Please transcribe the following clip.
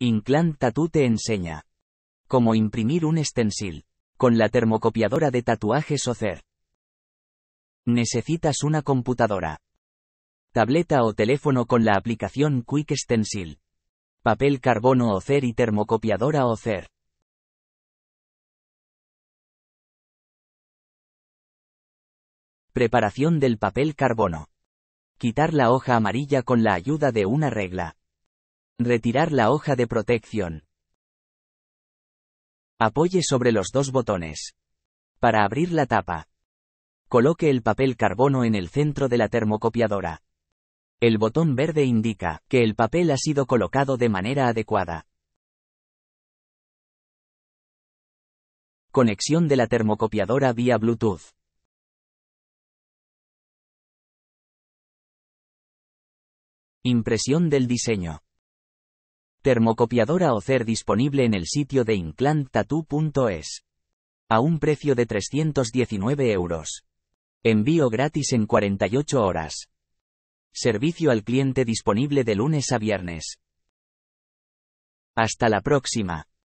Inclán Tatú te enseña cómo imprimir un stencil con la termocopiadora de tatuajes OCER. Necesitas una computadora, tableta o teléfono con la aplicación Quick Stencil, papel carbono OCER y termocopiadora OCER. Preparación del papel carbono. Quitar la hoja amarilla con la ayuda de una regla. Retirar la hoja de protección. Apoye sobre los dos botones. Para abrir la tapa. Coloque el papel carbono en el centro de la termocopiadora. El botón verde indica que el papel ha sido colocado de manera adecuada. Conexión de la termocopiadora vía Bluetooth. Impresión del diseño. Termocopiadora OCER disponible en el sitio de inclantatu.es. A un precio de 319 euros. Envío gratis en 48 horas. Servicio al cliente disponible de lunes a viernes. Hasta la próxima.